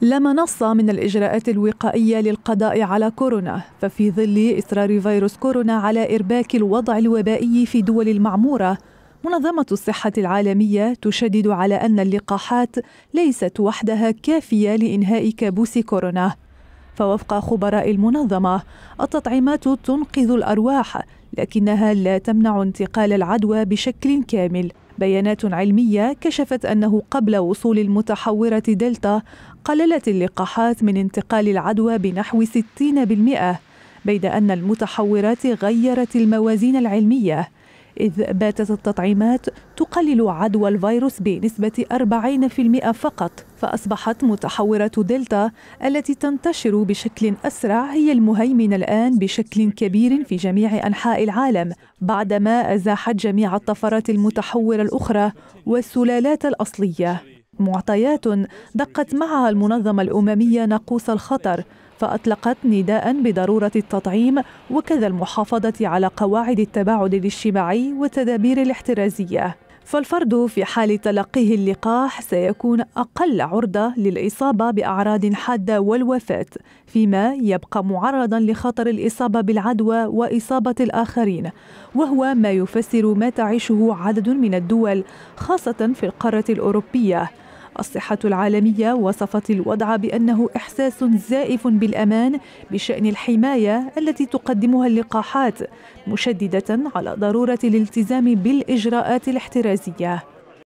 لا منص من الإجراءات الوقائية للقضاء على كورونا ففي ظل إصرار فيروس كورونا على إرباك الوضع الوبائي في دول المعمورة منظمة الصحة العالمية تشدد على أن اللقاحات ليست وحدها كافية لإنهاء كابوس كورونا فوفق خبراء المنظمة التطعيمات تنقذ الأرواح لكنها لا تمنع انتقال العدوى بشكل كامل بيانات علمية كشفت أنه قبل وصول المتحورة دلتا قللت اللقاحات من انتقال العدوى بنحو 60% بيد أن المتحورات غيرت الموازين العلمية إذ باتت التطعيمات تقلل عدوى الفيروس بنسبة 40% فقط فأصبحت متحورة دلتا التي تنتشر بشكل أسرع هي المهيمنة الآن بشكل كبير في جميع أنحاء العالم بعدما أزاحت جميع الطفرات المتحورة الأخرى والسلالات الأصلية معطيات دقت معها المنظمة الأممية ناقوس الخطر فأطلقت نداء بضرورة التطعيم وكذا المحافظة على قواعد التباعد الاجتماعي والتدابير الاحترازية فالفرد في حال تلقيه اللقاح سيكون أقل عرضة للإصابة بأعراض حادة والوفاة، فيما يبقى معرضا لخطر الإصابة بالعدوى وإصابة الآخرين، وهو ما يفسر ما تعيشه عدد من الدول خاصة في القارة الأوروبية الصحة العالمية وصفت الوضع بأنه إحساس زائف بالأمان بشأن الحماية التي تقدمها اللقاحات مشددة على ضرورة الالتزام بالإجراءات الاحترازية